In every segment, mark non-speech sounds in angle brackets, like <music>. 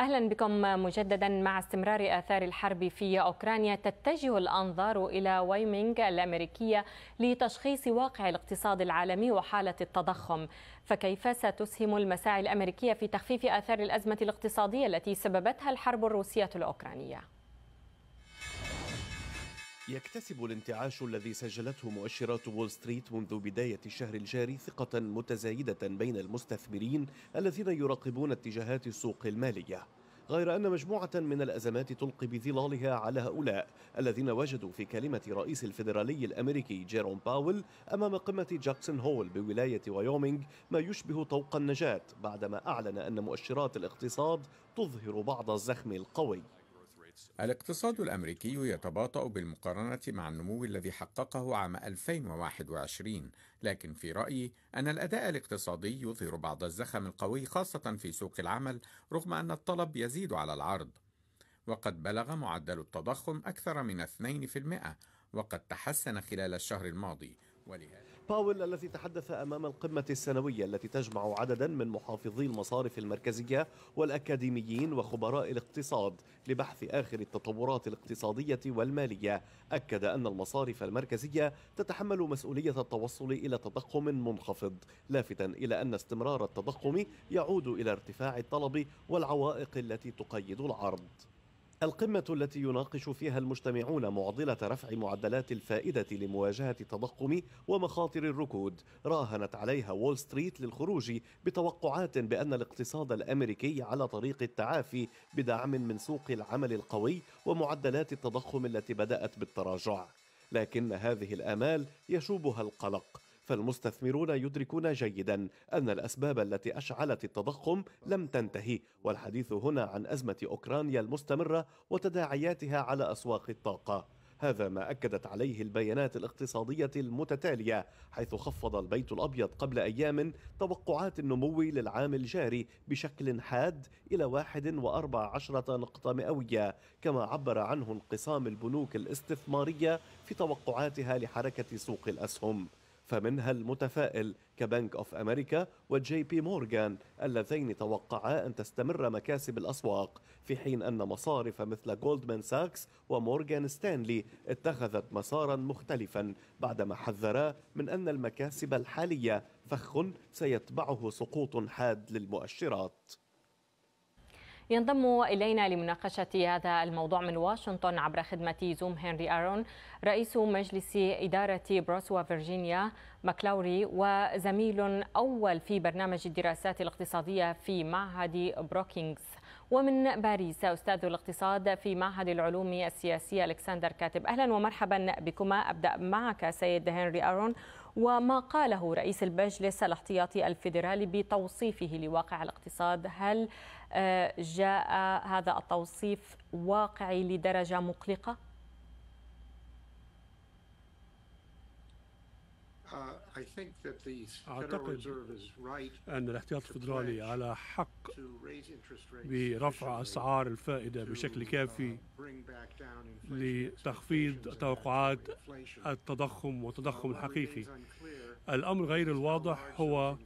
أهلا بكم مجددا مع استمرار آثار الحرب في أوكرانيا تتجه الأنظار إلى وايمينغ الأمريكية لتشخيص واقع الاقتصاد العالمي وحالة التضخم فكيف ستسهم المساعي الأمريكية في تخفيف آثار الأزمة الاقتصادية التي سببتها الحرب الروسية الأوكرانية؟ يكتسب الانتعاش الذي سجلته مؤشرات وول ستريت منذ بداية الشهر الجاري ثقة متزايدة بين المستثمرين الذين يراقبون اتجاهات السوق المالية غير أن مجموعة من الأزمات تلقي بظلالها على هؤلاء الذين وجدوا في كلمة رئيس الفيدرالي الأمريكي جيروم باول أمام قمة جاكسون هول بولاية ويومينغ ما يشبه طوق النجاة بعدما أعلن أن مؤشرات الاقتصاد تظهر بعض الزخم القوي الاقتصاد الأمريكي يتباطأ بالمقارنة مع النمو الذي حققه عام 2021 لكن في رأيي أن الأداء الاقتصادي يظهر بعض الزخم القوي خاصة في سوق العمل رغم أن الطلب يزيد على العرض وقد بلغ معدل التضخم أكثر من 2% وقد تحسن خلال الشهر الماضي ولهذا باول الذي تحدث أمام القمة السنوية التي تجمع عددا من محافظي المصارف المركزية والأكاديميين وخبراء الاقتصاد لبحث آخر التطورات الاقتصادية والمالية أكد أن المصارف المركزية تتحمل مسؤولية التوصل إلى تضخم منخفض لافتا إلى أن استمرار التضخم يعود إلى ارتفاع الطلب والعوائق التي تقيد العرض القمة التي يناقش فيها المجتمعون معضلة رفع معدلات الفائدة لمواجهة التضخم ومخاطر الركود، راهنت عليها وول ستريت للخروج بتوقعات بأن الاقتصاد الأمريكي على طريق التعافي بدعم من سوق العمل القوي ومعدلات التضخم التي بدأت بالتراجع، لكن هذه الآمال يشوبها القلق. فالمستثمرون يدركون جيدا أن الأسباب التي أشعلت التضخم لم تنتهي والحديث هنا عن أزمة أوكرانيا المستمرة وتداعياتها على أسواق الطاقة هذا ما أكدت عليه البيانات الاقتصادية المتتالية حيث خفض البيت الأبيض قبل أيام توقعات النمو للعام الجاري بشكل حاد إلى عشرة نقطة مئوية كما عبر عنه انقسام البنوك الاستثمارية في توقعاتها لحركة سوق الأسهم فمنها المتفائل كبنك أوف أمريكا وجي بي مورغان اللذين توقعا أن تستمر مكاسب الأسواق في حين أن مصارف مثل جولدمان ساكس ومورغان ستانلي اتخذت مسارا مختلفا بعدما حذرا من أن المكاسب الحالية فخ سيتبعه سقوط حاد للمؤشرات ينضم إلينا لمناقشة هذا الموضوع من واشنطن عبر خدمة زوم هنري أرون رئيس مجلس إدارة بروسوا فيرجينيا مكلاوري وزميل أول في برنامج الدراسات الاقتصادية في معهد بروكينغز ومن باريس أستاذ الاقتصاد في معهد العلوم السياسية ألكسندر كاتب أهلا ومرحبا بكما أبدأ معك سيد هنري أرون وما قاله رئيس المجلس الاحتياطي الفيدرالي بتوصيفه لواقع الاقتصاد هل آه، جاء هذا التوصيف واقعي لدرجة مقلقة؟ Uh, أعتقد أن الاحتياط الفدرالي على حق برفع أسعار الفائدة بشكل كافي uh, لتخفيض توقعات التضخم والتضخم uh, الحقيقي الأمر غير الواضح هو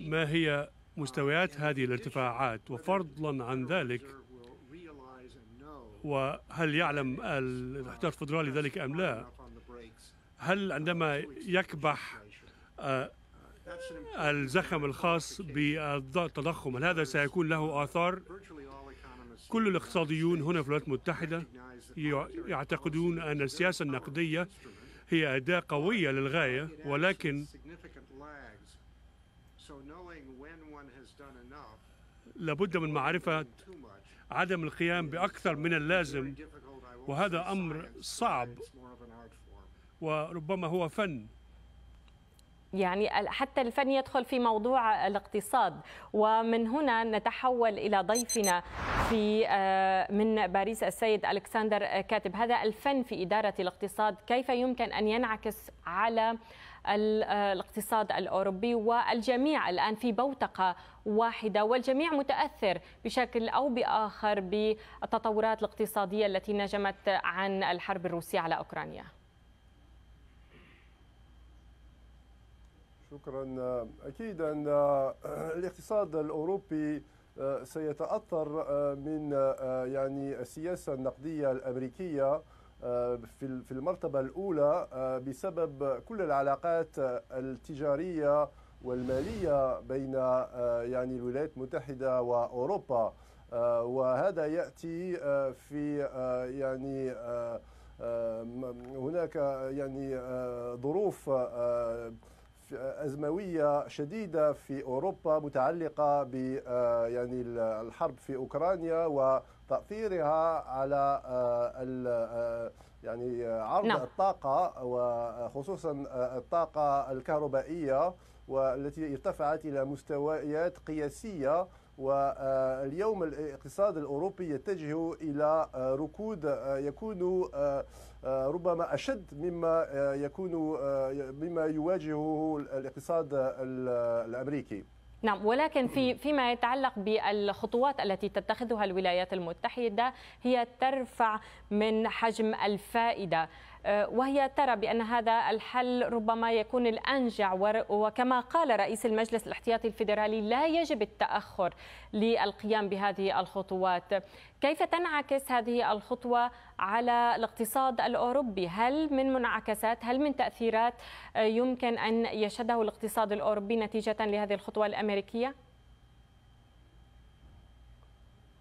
ما هي مستويات هذه الارتفاعات وفضلا عن ذلك وهل يعلم الاحتياط الفدرالي ذلك أم لا هل عندما يكبح آه، الزخم الخاص بالتضخم هل هذا سيكون له آثار؟ كل الاقتصاديون هنا في الولايات المتحدة يعتقدون أن السياسة النقدية هي أداة قوية للغاية ولكن لابد من معرفة عدم القيام بأكثر من اللازم وهذا أمر صعب وربما هو فن يعني حتى الفن يدخل في موضوع الاقتصاد ومن هنا نتحول الى ضيفنا في آه، من باريس السيد الكسندر كاتب هذا الفن في اداره الاقتصاد كيف يمكن ان ينعكس على آه، الاقتصاد الاوروبي والجميع الان في بوتقه واحده والجميع متاثر بشكل او باخر بالتطورات الاقتصاديه التي نجمت عن الحرب الروسيه على اوكرانيا شكرا اكيد ان <clears throat> الاقتصاد الاوروبي آه، سيتاثر آه، من آه، يعني السياسه النقديه الامريكيه في المرتبه الاولى بسبب كل العلاقات التجاريه والماليه بين يعني الولايات المتحده واوروبا وهذا ياتي في يعني هناك يعني ظروف ازمويه شديده في اوروبا متعلقه ب آه، يعني الحرب في اوكرانيا وتاثيرها على آه، آه، يعني عرض نعم. الطاقه وخصوصا الطاقه الكهربائيه والتي ارتفعت الى مستويات قياسيه واليوم الاقتصاد الأوروبي يتجه إلى آه، ركود آه، يكون آه، ربما أشد مما يكون مما يواجهه الاقتصاد الأمريكي نعم ولكن في فيما يتعلق بالخطوات التي تتخذها الولايات المتحدة هي ترفع من حجم الفائدة آه، وهي ترى بأن هذا الحل ربما يكون الأنجع وكما قال رئيس المجلس الاحتياطي الفيدرالي لا يجب التأخر للقيام بهذه الخطوات كيف تنعكس هذه الخطوة على الاقتصاد الأوروبي هل من منعكسات هل من تأثيرات آه، يمكن أن يشهده الاقتصاد الأوروبي نتيجة لهذه الخطوة الأمريكية؟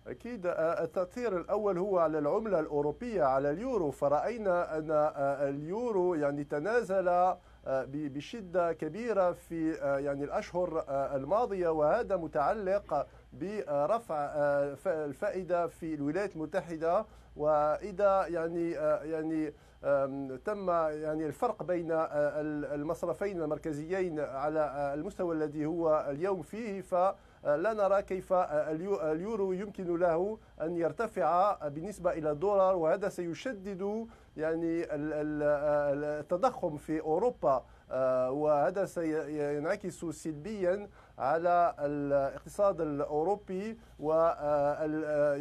أكيد آه، التأثير الأول هو على العملة الأوروبية على اليورو فرأينا أن آه، اليورو يعني تنازل آه، بشدة كبيرة في يعني الأشهر الماضية وهذا متعلق برفع الفائدة في الولايات المتحدة وإذا يعني يعني تم يعني الفرق بين المصرفين المركزيين على المستوى الذي هو اليوم فيه ف لا نرى كيف آه، آه، اليورو يمكن له أن يرتفع بالنسبة إلى الدولار وهذا سيشدد يعني آه، التضخم في أوروبا وهذا سينعكس سلبيا على الاقتصاد الاوروبي و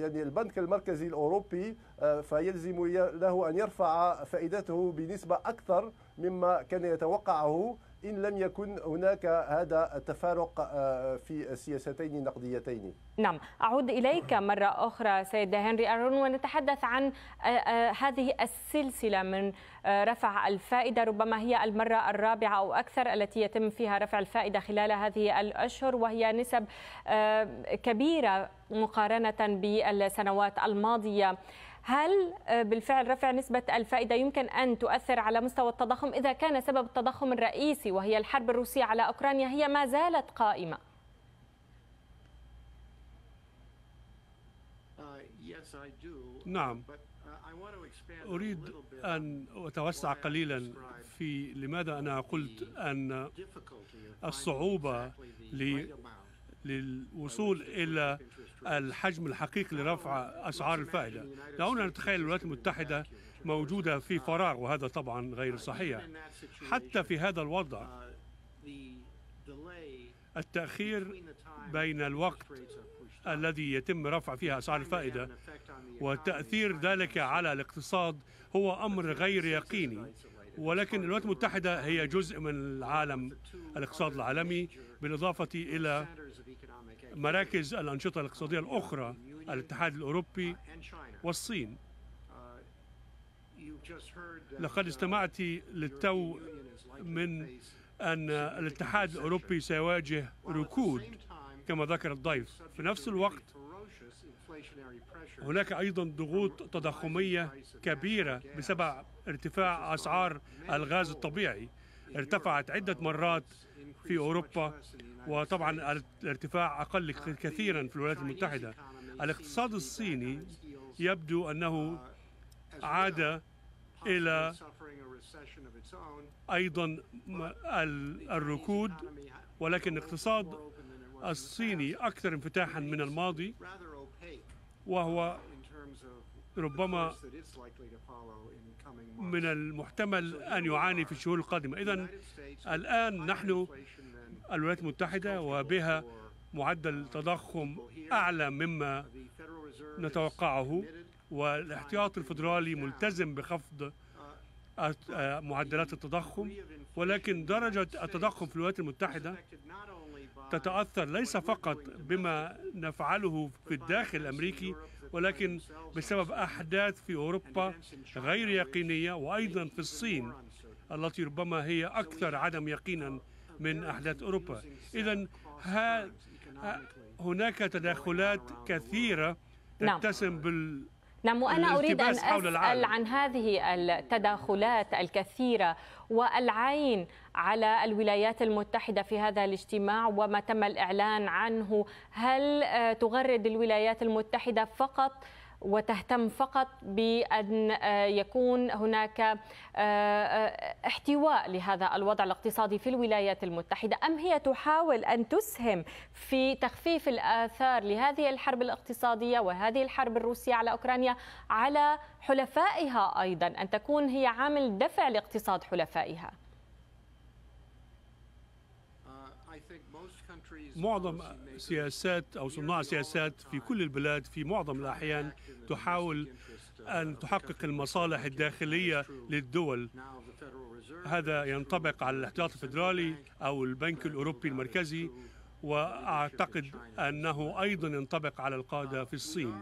يعني البنك المركزي الاوروبي فيلزم له ان يرفع فائدته بنسبه اكثر مما كان يتوقعه إن لم يكن هناك هذا التفارق آه، في السياستين النقديتين نعم أعود إليك مرة أخرى سيد هنري أرون ونتحدث عن آه، آه، هذه السلسلة من رفع الفائدة ربما هي المرة الرابعة أو أكثر التي يتم فيها رفع الفائدة خلال هذه الأشهر وهي نسب كبيرة مقارنة بالسنوات الماضية هل آه، بالفعل رفع نسبة الفائدة يمكن أن تؤثر على مستوى التضخم إذا كان سبب التضخم الرئيسي وهي الحرب الروسية على أوكرانيا هي ما زالت قائمة؟ uh, نعم uh, أريد أن أتوسع قليلا في لماذا أنا قلت أن الصعوبة للوصول إلى الحجم الحقيقي لرفع أسعار الفائدة دعونا نتخيل الولايات المتحدة موجودة في فراغ وهذا طبعا غير صحيح حتى في هذا الوضع التأخير بين الوقت الذي يتم رفع فيها أسعار الفائدة وتأثير ذلك على الاقتصاد هو أمر غير يقيني ولكن الولايات المتحدة هي جزء من العالم الاقتصاد العالمي بالإضافة إلى مراكز الأنشطة الاقتصادية الأخرى الاتحاد الأوروبي والصين لقد استمعت للتو من أن الاتحاد الأوروبي سيواجه ركود كما ذكر الضيف في نفس الوقت هناك أيضا ضغوط تضخمية كبيرة بسبب ارتفاع أسعار الغاز الطبيعي ارتفعت عدة مرات في أوروبا وطبعا الارتفاع أقل كثيرا في الولايات المتحدة الاقتصاد الصيني يبدو أنه عاد إلى أيضا الركود ولكن الاقتصاد الصيني أكثر انفتاحا من الماضي وهو ربما من المحتمل أن يعاني في الشهور القادمة إذا الآن نحن الولايات المتحدة وبها معدل تضخم أعلى مما نتوقعه والاحتياط الفدرالي ملتزم بخفض آه، معدلات التضخم ولكن درجة التضخم في الولايات المتحدة تتأثر ليس فقط بما نفعله في الداخل الأمريكي ولكن بسبب أحداث في أوروبا غير يقينية وأيضا في الصين التي ربما هي أكثر عدم يقينا من أحداث أوروبا إذا هناك تداخلات كثيرة نعم. تتسم بال نعم وأنا أريد أن أسأل عن هذه التداخلات الكثيرة والعين على الولايات المتحدة في هذا الاجتماع وما تم الإعلان عنه هل آه، تغرد الولايات المتحدة فقط وتهتم فقط بأن آه، يكون هناك آه، آه، احتواء لهذا الوضع الاقتصادي في الولايات المتحدة أم هي تحاول أن تسهم في تخفيف الآثار لهذه الحرب الاقتصادية وهذه الحرب الروسية على أوكرانيا على حلفائها أيضا أن تكون هي عامل دفع لاقتصاد حلفائها؟ معظم سياسات أو صناع سياسات في كل البلاد في معظم الأحيان تحاول أن تحقق المصالح الداخلية للدول هذا ينطبق على الاحتياط الفدرالي أو البنك الأوروبي المركزي وأعتقد أنه أيضا ينطبق على القادة في الصين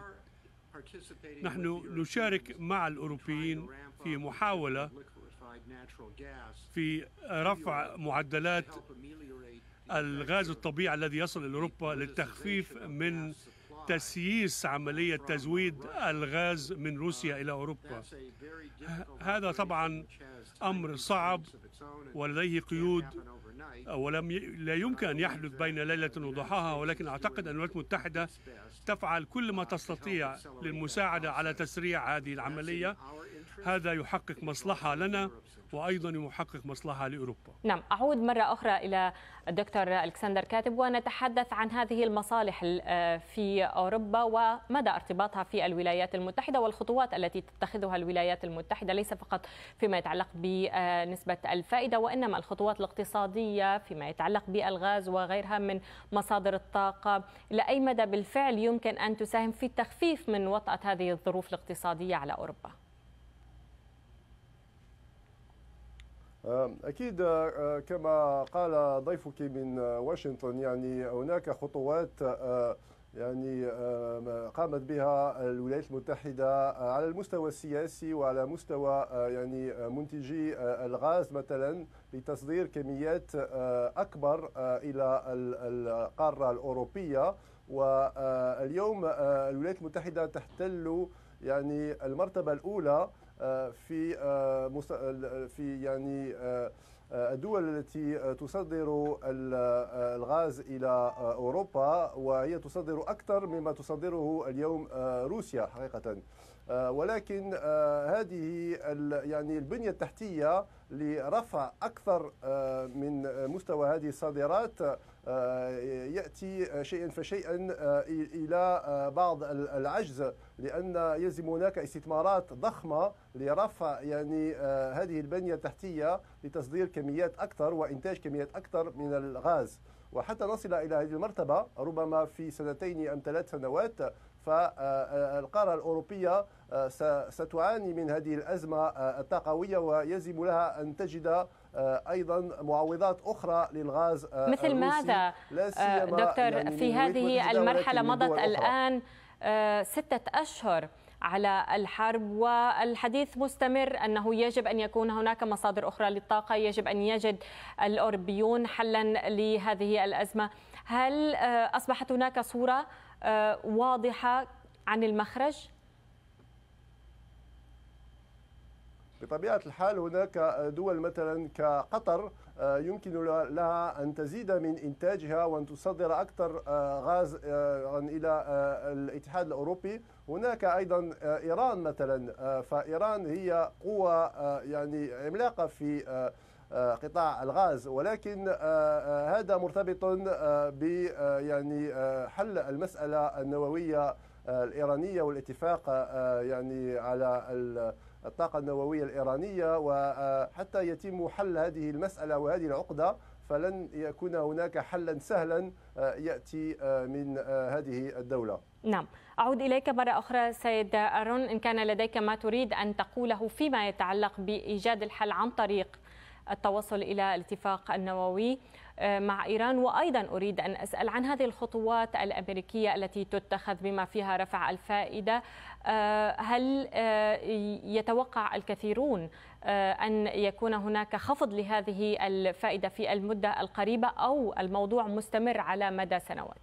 نحن نشارك مع الأوروبيين في محاولة في رفع معدلات الغاز الطبيعي الذي يصل إلى أوروبا للتخفيف من تسييس عملية تزويد الغاز من روسيا إلى أوروبا هذا طبعا أمر صعب ولديه قيود ولم ي... لا يمكن أن يحدث بين ليلة وضحاها ولكن أعتقد أن الولايات المتحدة تفعل كل ما تستطيع للمساعدة على تسريع هذه العملية هذا يحقق مصلحة لنا وأيضا يحقق مصلحة لأوروبا نعم أعود مرة أخرى إلى الدكتور ألكسندر كاتب ونتحدث عن هذه المصالح آه، في أوروبا ومدى ارتباطها في الولايات المتحدة والخطوات التي تتخذها الولايات المتحدة ليس فقط فيما يتعلق بنسبة الفائدة وإنما الخطوات الاقتصادية فيما يتعلق بالغاز وغيرها من مصادر الطاقة لأي مدى بالفعل يمكن أن تساهم في تخفيف من وطأة هذه الظروف الاقتصادية على أوروبا آه، أكيد آه، آه، كما قال ضيفك من واشنطن يعني هناك خطوات يعني قامت بها الولايات المتحدة على المستوى السياسي وعلى مستوى يعني منتجي الغاز مثلا لتصدير كميات أكبر إلى القارة الأوروبية واليوم الولايات المتحدة تحتل يعني المرتبة الأولى آه، في آه، آه، في يعني الدول التي تصدر الغاز الى اوروبا وهي تصدر اكثر مما تصدره اليوم روسيا حقيقه ولكن هذه يعني البنيه التحتيه لرفع اكثر من مستوى هذه الصادرات آه، ياتي شيئا فشيئا آه، الى آه، بعض العجز لان يلزم هناك استثمارات ضخمه لرفع يعني هذه البنيه التحتيه لتصدير كميات اكثر وانتاج كميات اكثر من الغاز وحتى نصل الى هذه المرتبه ربما في سنتين ام ثلاث سنوات فالقارة الأوروبية ستعاني من هذه الأزمة الطاقوية ويلزم لها أن تجد آه، ايضا معوضات اخرى للغاز آه، مثل ماذا آه، دكتور يعني في هذه المرحله مضت الان سته اشهر على الحرب والحديث مستمر انه يجب ان يكون هناك مصادر اخرى للطاقه يجب ان يجد الاوروبيون حلا لهذه الازمه هل اصبحت هناك صوره واضحه عن المخرج بطبيعة الحال هناك دول مثلا كقطر آه، يمكن لها أن تزيد من إنتاجها وأن تصدر أكثر آه، غاز آه، إلى الاتحاد الأوروبي هناك أيضا إيران مثلا فإيران هي قوة يعني عملاقة في قطاع الغاز ولكن هذا مرتبط ب يعني حل المسألة النووية الإيرانية والاتفاق يعني على الطاقة النووية الإيرانية وحتى يتم حل هذه المسألة وهذه العقدة فلن يكون هناك حلا سهلا آه، يأتي آه، من آه، هذه الدولة نعم أعود إليك مرة أخرى سيد أرون إن كان لديك ما تريد أن تقوله فيما يتعلق بإيجاد الحل عن طريق التوصل إلى الاتفاق النووي آه، مع إيران وأيضا أريد أن أسأل عن هذه الخطوات الأمريكية التي تتخذ بما فيها رفع الفائدة آه، هل آه، يتوقع الكثيرون أن يكون هناك خفض لهذه الفائدة في المدة القريبة أو الموضوع مستمر على مدى سنوات؟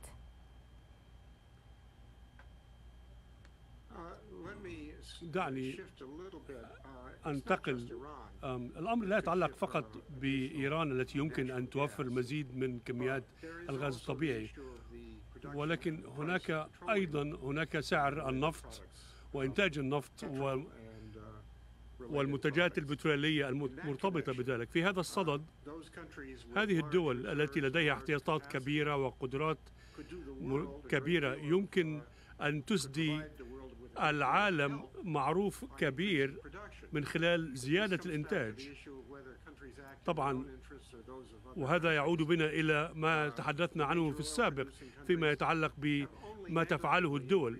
دعني uh, انتقل الامر لا يتعلق فقط بايران التي يمكن ان توفر مزيد من كميات الغاز الطبيعي ولكن هناك ايضا هناك سعر النفط وانتاج النفط والمنتجات البترولية المرتبطة بذلك في هذا الصدد هذه الدول التي لديها احتياطات كبيرة وقدرات كبيرة يمكن أن تسدي العالم معروف كبير من خلال زيادة الإنتاج طبعا وهذا يعود بنا إلى ما تحدثنا عنه في السابق فيما يتعلق بما تفعله الدول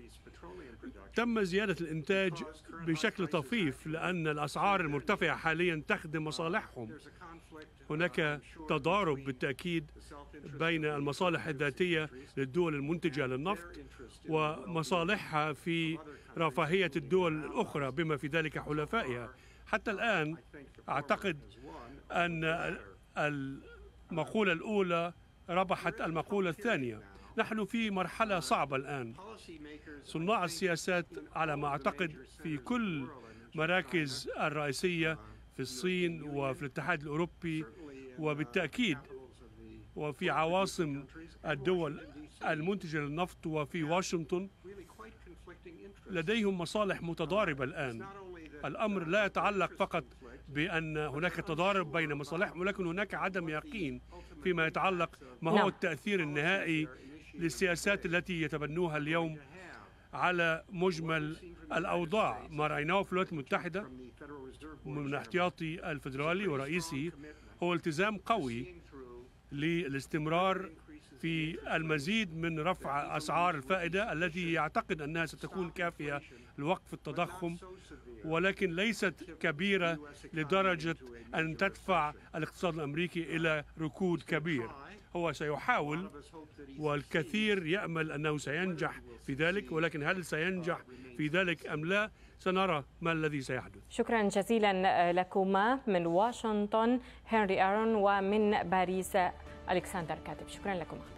تم زيادة الإنتاج بشكل طفيف لأن الأسعار المرتفعة حاليا تخدم مصالحهم هناك تضارب بالتأكيد بين المصالح الذاتية للدول المنتجة للنفط ومصالحها في رفاهية الدول الأخرى بما في ذلك حلفائها حتى الآن أعتقد أن المقولة الأولى ربحت المقولة الثانية نحن في مرحلة صعبة الآن صناع السياسات على ما أعتقد في كل مراكز الرئيسية في الصين وفي الاتحاد الأوروبي وبالتأكيد وفي عواصم الدول المنتجة للنفط وفي واشنطن لديهم مصالح متضاربة الآن الأمر لا يتعلق فقط بأن هناك تضارب بين مصالحهم ولكن هناك عدم يقين فيما يتعلق ما هو نعم. التأثير النهائي للسياسات التي يتبنوها اليوم على مجمل الأوضاع ما رأيناه في الولايات المتحدة من احتياطي الفدرالي ورئيسي هو التزام قوي للاستمرار في المزيد من رفع أسعار الفائدة التي يعتقد أنها ستكون كافية لوقف التضخم ولكن ليست كبيرة لدرجة أن تدفع الاقتصاد الأمريكي إلى ركود كبير هو سيحاول والكثير يأمل أنه سينجح في ذلك ولكن هل سينجح في ذلك أم لا سنرى ما الذي سيحدث شكرا جزيلا لكما من واشنطن هنري أرون ومن باريس الكسندر كاتب شكرا لكم